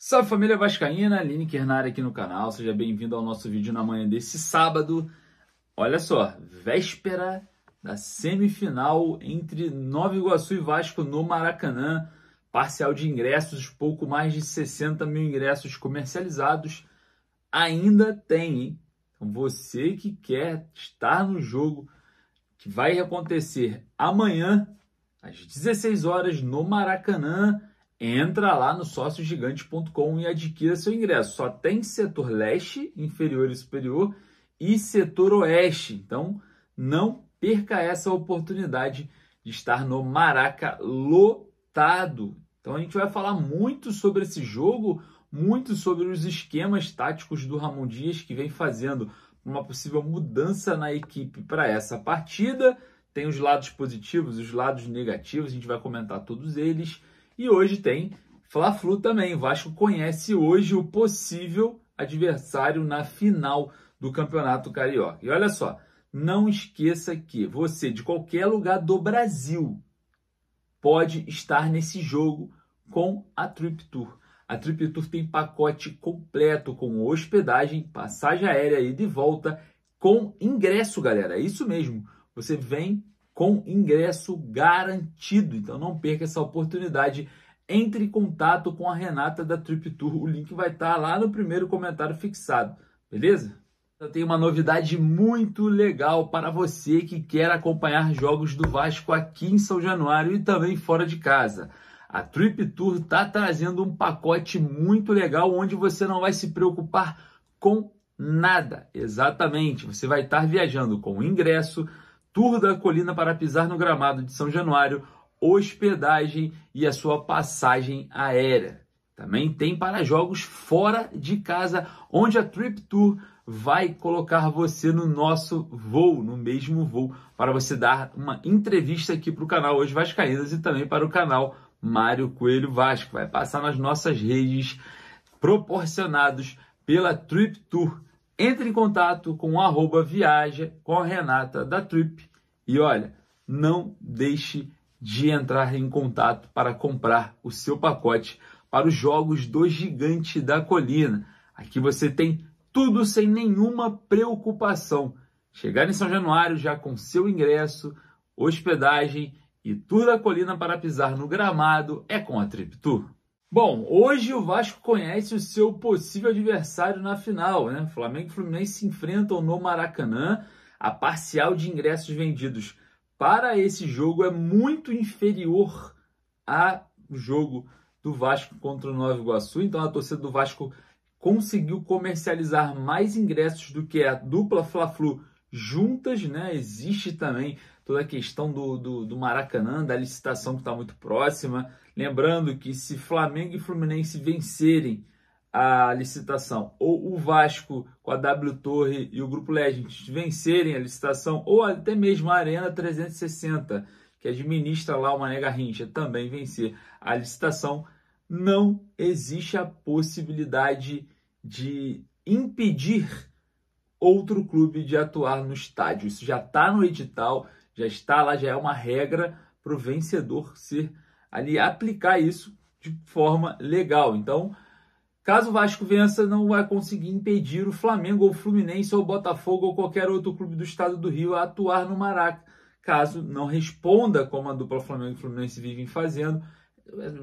Salve família Vascaína, Aline Kernari aqui no canal, seja bem-vindo ao nosso vídeo na manhã desse sábado. Olha só, véspera da semifinal entre Nova Iguaçu e Vasco no Maracanã. Parcial de ingressos, pouco mais de 60 mil ingressos comercializados. Ainda tem, hein? Então você que quer estar no jogo que vai acontecer amanhã, às 16 horas, no Maracanã, entra lá no sóciogigante.com e adquira seu ingresso. Só tem setor leste, inferior e superior, e setor oeste. Então, não perca essa oportunidade de estar no Maraca lotado. Então, a gente vai falar muito sobre esse jogo, muito sobre os esquemas táticos do Ramon Dias, que vem fazendo uma possível mudança na equipe para essa partida. Tem os lados positivos, os lados negativos, a gente vai comentar todos eles. E hoje tem Fla-Flu também. O Vasco conhece hoje o possível adversário na final do Campeonato Carioca. E olha só, não esqueça que você, de qualquer lugar do Brasil, pode estar nesse jogo com a Trip Tour. A Trip Tour tem pacote completo com hospedagem, passagem aérea e de volta com ingresso, galera. É isso mesmo. Você vem com ingresso garantido. Então não perca essa oportunidade. Entre em contato com a Renata da Trip Tour. O link vai estar tá lá no primeiro comentário fixado, beleza? Eu tenho uma novidade muito legal para você que quer acompanhar jogos do Vasco aqui em São Januário e também fora de casa. A Trip Tour está trazendo um pacote muito legal onde você não vai se preocupar com nada. Exatamente, você vai estar viajando com ingresso, tour da colina para pisar no gramado de São Januário, hospedagem e a sua passagem aérea. Também tem para jogos fora de casa, onde a Trip Tour vai colocar você no nosso voo, no mesmo voo, para você dar uma entrevista aqui para o canal Hoje Vascaínas e também para o canal Mário Coelho Vasco. Vai passar nas nossas redes proporcionados pela Trip Tour. Entre em contato com o viaja com a Renata da Trip e olha, não deixe de entrar em contato para comprar o seu pacote para os jogos do Gigante da Colina. Aqui você tem tudo sem nenhuma preocupação. Chegar em São Januário já com seu ingresso, hospedagem e tour da colina para pisar no gramado é com a TripTour. Bom, hoje o Vasco conhece o seu possível adversário na final, né? Flamengo e Fluminense se enfrentam no Maracanã. A parcial de ingressos vendidos para esse jogo é muito inferior ao jogo do Vasco contra o Nova Iguaçu. Então a torcida do Vasco conseguiu comercializar mais ingressos do que a dupla Fla-Flu juntas, né? Existe também toda a questão do, do, do Maracanã, da licitação que está muito próxima. Lembrando que se Flamengo e Fluminense vencerem a licitação, ou o Vasco com a W Torre e o Grupo Legends vencerem a licitação, ou até mesmo a Arena 360, que administra lá o Mané Garrincha, também vencer a licitação, não existe a possibilidade de impedir outro clube de atuar no estádio. Isso já está no edital, já está lá, já é uma regra para o vencedor ser ali aplicar isso de forma legal. Então, caso o Vasco vença, não vai conseguir impedir o Flamengo ou o Fluminense ou o Botafogo ou qualquer outro clube do estado do Rio a atuar no Maraca, caso não responda como a dupla Flamengo e Fluminense vivem fazendo,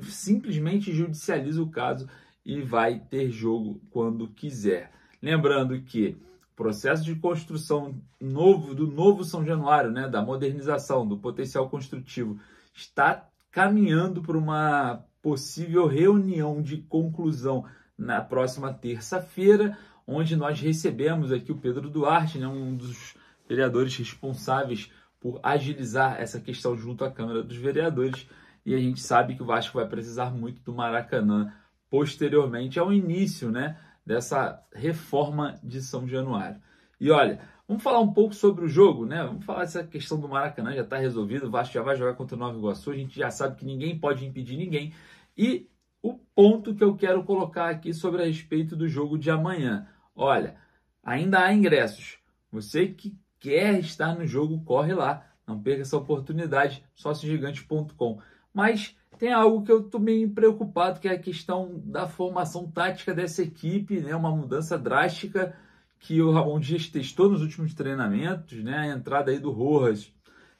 simplesmente judicializa o caso e vai ter jogo quando quiser. Lembrando que processo de construção novo do novo São Januário, né, da modernização, do potencial construtivo, está caminhando para uma possível reunião de conclusão na próxima terça-feira, onde nós recebemos aqui o Pedro Duarte, né, um dos vereadores responsáveis por agilizar essa questão junto à Câmara dos Vereadores. E a gente sabe que o Vasco vai precisar muito do Maracanã posteriormente ao início, né, dessa reforma de São Januário. E olha, vamos falar um pouco sobre o jogo, né? Vamos falar dessa questão do Maracanã, já está resolvido, o Vasco já vai jogar contra o Nova Iguaçu, a gente já sabe que ninguém pode impedir ninguém. E o ponto que eu quero colocar aqui sobre a respeito do jogo de amanhã. Olha, ainda há ingressos. Você que quer estar no jogo, corre lá. Não perca essa oportunidade, sóciogigante.com. Mas tem algo que eu estou meio preocupado, que é a questão da formação tática dessa equipe, né? Uma mudança drástica que o Ramon Dias testou nos últimos treinamentos, né? A entrada aí do Rojas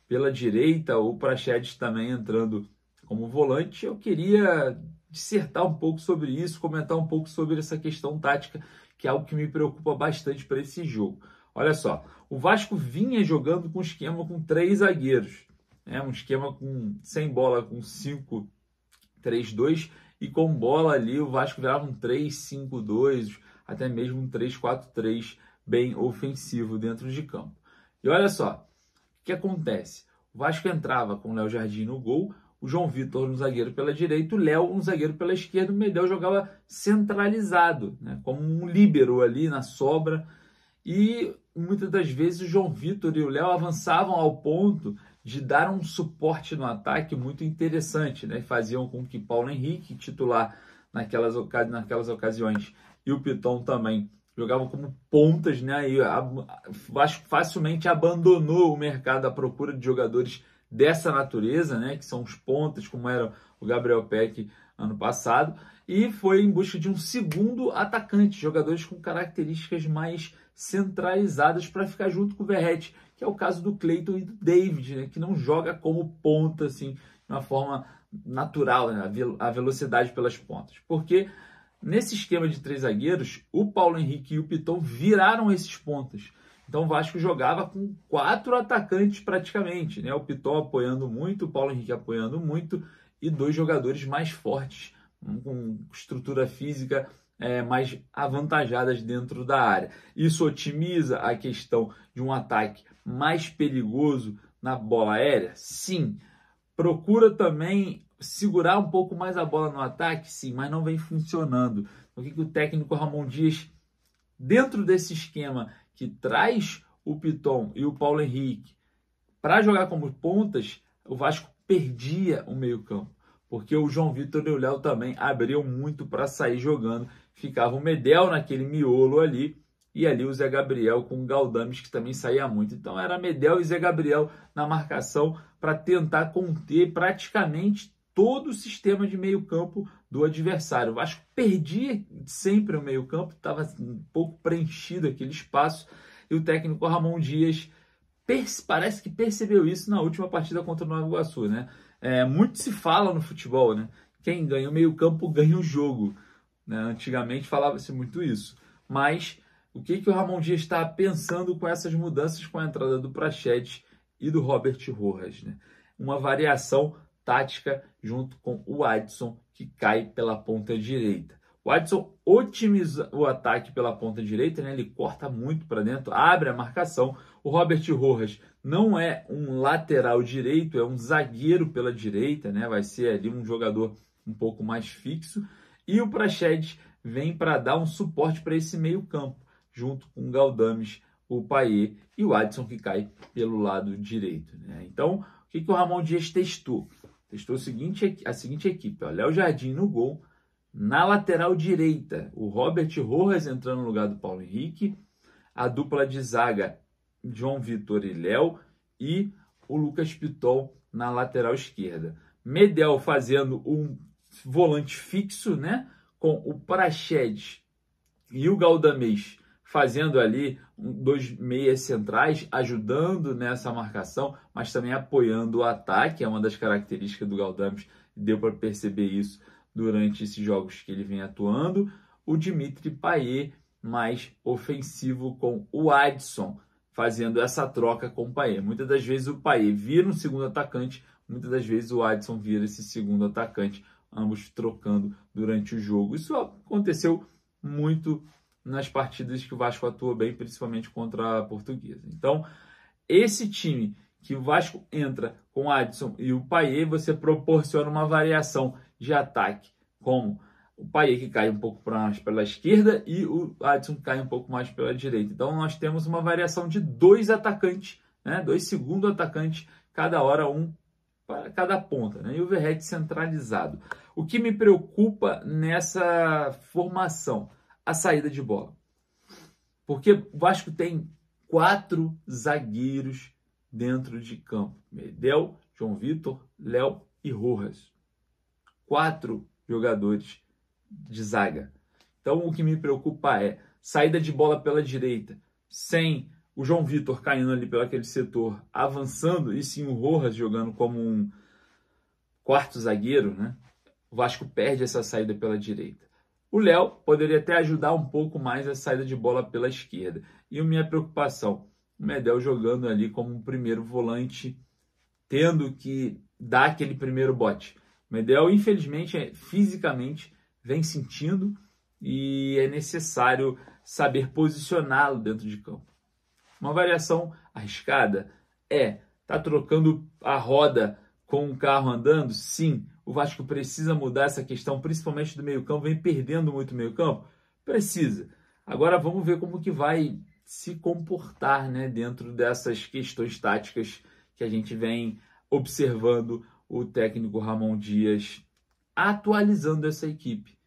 pela direita, o Prachedes também entrando como volante. Eu queria dissertar um pouco sobre isso, comentar um pouco sobre essa questão tática, que é algo que me preocupa bastante para esse jogo. Olha só, o Vasco vinha jogando com esquema com três zagueiros né? um esquema com sem bola, com 5-3-2 e com bola ali o Vasco virava um 3-5-2, até mesmo um 3-4-3 bem ofensivo dentro de campo. E olha só, o que acontece? O Vasco entrava com o Léo Jardim no gol, o João Vitor um zagueiro pela direita, o Léo um zagueiro pela esquerda, o Medel jogava centralizado, né? como um líbero ali na sobra. E muitas das vezes o João Vitor e o Léo avançavam ao ponto de dar um suporte no ataque muito interessante, né? Faziam com que Paulo Henrique, titular naquelas, ocasi naquelas ocasiões, e o Piton também jogavam como pontas, né? E Vasco facilmente abandonou o mercado à procura de jogadores dessa natureza, né? Que são os pontas, como era o Gabriel Peck ano passado, e foi em busca de um segundo atacante, jogadores com características mais centralizadas para ficar junto com o Verrete, que é o caso do Cleiton e do David, né, que não joga como ponta, assim, de uma forma natural, né, a velocidade pelas pontas. Porque nesse esquema de três zagueiros, o Paulo Henrique e o Piton viraram esses pontas. Então o Vasco jogava com quatro atacantes praticamente, né? O Piton apoiando muito, o Paulo Henrique apoiando muito e dois jogadores mais fortes, com estrutura física é, mais avantajadas dentro da área. Isso otimiza a questão de um ataque mais perigoso na bola aérea? Sim. Procura também segurar um pouco mais a bola no ataque? Sim, mas não vem funcionando. O que, que o técnico Ramon Dias, dentro desse esquema que traz o Piton e o Paulo Henrique para jogar como pontas, o Vasco perdia o meio-campo porque o João Vitor e o Léo também abriam muito para sair jogando. Ficava o Medel naquele miolo ali e ali o Zé Gabriel com o Galdames que também saía muito. Então era Medel e Zé Gabriel na marcação para tentar conter praticamente todo o sistema de meio-campo do adversário. O Vasco perdia sempre o meio-campo, estava assim, um pouco preenchido aquele espaço e o técnico Ramon Dias parece que percebeu isso na última partida contra o Nova Iguaçu, né? É, muito se fala no futebol, né? Quem ganha o meio-campo ganha o jogo. Né? Antigamente falava-se muito isso. Mas o que, que o Ramon Dias está pensando com essas mudanças com a entrada do Prachete e do Robert Rojas? Né? Uma variação tática junto com o Adson, que cai pela ponta direita. O Adson otimiza o ataque pela ponta direita, né? ele corta muito para dentro, abre a marcação. O Robert Rojas não é um lateral direito, é um zagueiro pela direita, né? Vai ser ali um jogador um pouco mais fixo. E o Praxedes vem para dar um suporte para esse meio-campo, junto com o Galdames, o Paier e o Adson que cai pelo lado direito. Né? Então, o que, que o Ramon Dias testou? Testou o seguinte, a seguinte equipe: Léo Jardim no gol, na lateral direita, o Robert Rojas entrando no lugar do Paulo Henrique, a dupla de zaga João Vitor e Léo e o Lucas Pitol na lateral esquerda. Medel fazendo um volante fixo, né? Com o Praxedes e o Galdamês fazendo ali dois meias centrais, ajudando nessa marcação, mas também apoiando o ataque. É uma das características do Galdames, deu para perceber isso durante esses jogos que ele vem atuando. O Dimitri Payet mais ofensivo com o Adson fazendo essa troca com o Paier. Muitas das vezes o Paier vira um segundo atacante, muitas das vezes o Adson vira esse segundo atacante, ambos trocando durante o jogo. Isso aconteceu muito nas partidas que o Vasco atua bem, principalmente contra a Portuguesa. Então, esse time que o Vasco entra com o Adson e o Paier, você proporciona uma variação de ataque, como o Payet que cai um pouco mais pela esquerda e o Adson cai um pouco mais pela direita. Então nós temos uma variação de dois atacantes, né? dois segundo atacantes, cada hora um para cada ponta, né? e o Verret centralizado. O que me preocupa nessa formação? A saída de bola. Porque o Vasco tem quatro zagueiros dentro de campo: Medel, João Vitor, Léo e Rojas. Quatro jogadores de zaga. Então o que me preocupa é saída de bola pela direita, sem o João Vitor caindo ali pelo aquele setor, avançando, e sim o Rojas jogando como um quarto zagueiro, né? O Vasco perde essa saída pela direita. O Léo poderia até ajudar um pouco mais a saída de bola pela esquerda. E minha preocupação, o Medel jogando ali como um primeiro volante, tendo que dar aquele primeiro bote. O Medel, infelizmente, é, fisicamente vem sentindo e é necessário saber posicioná-lo dentro de campo. Uma variação arriscada é tá trocando a roda com o carro andando? Sim, o Vasco precisa mudar essa questão, principalmente do meio-campo, vem perdendo muito meio-campo? Precisa. Agora vamos ver como que vai se comportar, né, dentro dessas questões táticas que a gente vem observando o técnico Ramon Dias atualizando essa equipe.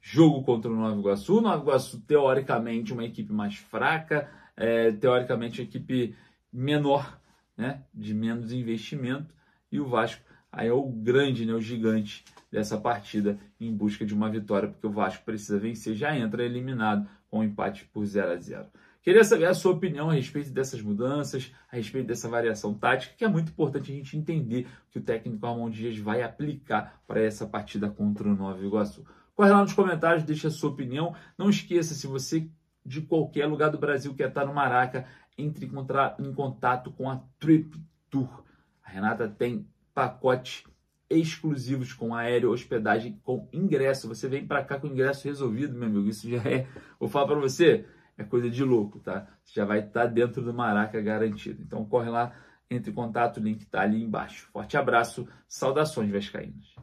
Jogo contra o Nova Iguaçu, Nova Iguaçu teoricamente uma equipe mais fraca, é, teoricamente uma equipe menor, né, de menos investimento, e o Vasco aí é o grande, né, o gigante dessa partida em busca de uma vitória, porque o Vasco precisa vencer, já entra eliminado com um empate por 0 a 0. Queria saber a sua opinião a respeito dessas mudanças, a respeito dessa variação tática, que é muito importante a gente entender que o técnico Ramon Dias vai aplicar para essa partida contra o Nova Iguaçu. Corre lá nos comentários, deixa a sua opinião. Não esqueça, se você de qualquer lugar do Brasil quer estar no Maraca, entre em contato com a Trip Tour. A Renata tem pacote exclusivos com aéreo, hospedagem, com ingresso. Você vem para cá com ingresso resolvido, meu amigo. Isso já é, vou falar para você, é coisa de louco, tá? Você já vai estar tá dentro do Maraca garantido. Então corre lá, entre em contato, o link está ali embaixo. Forte abraço, saudações vascaínas.